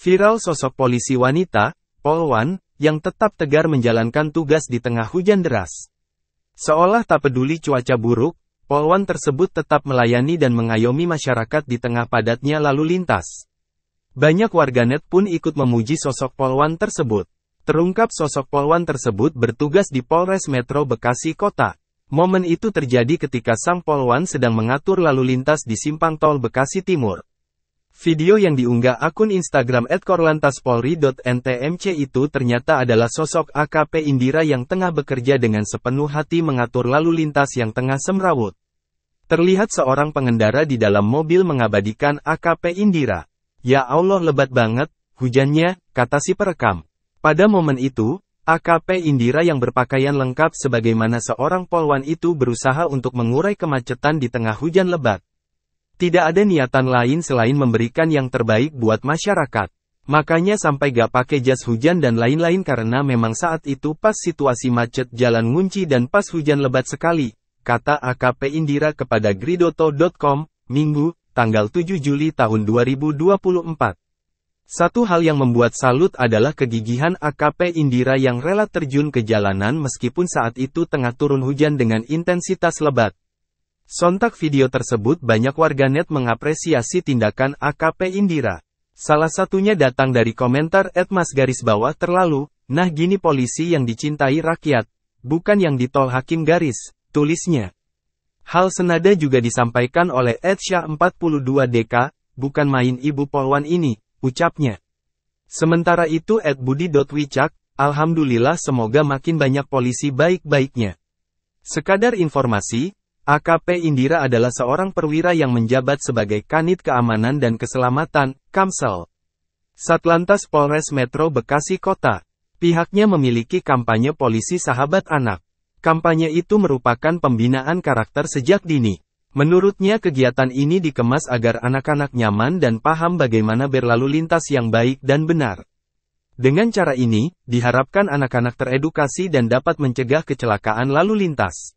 Viral sosok polisi wanita, Polwan, yang tetap tegar menjalankan tugas di tengah hujan deras. Seolah tak peduli cuaca buruk, Polwan tersebut tetap melayani dan mengayomi masyarakat di tengah padatnya lalu lintas. Banyak warganet pun ikut memuji sosok Polwan tersebut. Terungkap sosok Polwan tersebut bertugas di Polres Metro Bekasi Kota. Momen itu terjadi ketika sang Polwan sedang mengatur lalu lintas di simpang tol Bekasi Timur. Video yang diunggah akun Instagram @korlantaspolri.ntmc itu ternyata adalah sosok AKP Indira yang tengah bekerja dengan sepenuh hati mengatur lalu lintas yang tengah semrawut. Terlihat seorang pengendara di dalam mobil mengabadikan AKP Indira. Ya Allah lebat banget, hujannya, kata si perekam. Pada momen itu, AKP Indira yang berpakaian lengkap sebagaimana seorang polwan itu berusaha untuk mengurai kemacetan di tengah hujan lebat. Tidak ada niatan lain selain memberikan yang terbaik buat masyarakat. Makanya sampai gak pakai jas hujan dan lain-lain karena memang saat itu pas situasi macet jalan ngunci dan pas hujan lebat sekali, kata AKP Indira kepada gridoto.com, Minggu, tanggal 7 Juli tahun 2024. Satu hal yang membuat salut adalah kegigihan AKP Indira yang rela terjun ke jalanan meskipun saat itu tengah turun hujan dengan intensitas lebat. Sontak video tersebut banyak warganet mengapresiasi tindakan AKP Indira. Salah satunya datang dari komentar Edmas garis bawah terlalu, nah gini polisi yang dicintai rakyat, bukan yang ditol hakim garis, tulisnya. Hal senada juga disampaikan oleh Edsha 42DK, bukan main ibu polwan ini, ucapnya. Sementara itu Ed Budi Wicak, Alhamdulillah semoga makin banyak polisi baik-baiknya. Sekadar informasi, AKP Indira adalah seorang perwira yang menjabat sebagai Kanit Keamanan dan Keselamatan, Kamsel. Satlantas Polres Metro Bekasi Kota. Pihaknya memiliki kampanye polisi sahabat anak. Kampanye itu merupakan pembinaan karakter sejak dini. Menurutnya kegiatan ini dikemas agar anak-anak nyaman dan paham bagaimana berlalu lintas yang baik dan benar. Dengan cara ini, diharapkan anak-anak teredukasi dan dapat mencegah kecelakaan lalu lintas.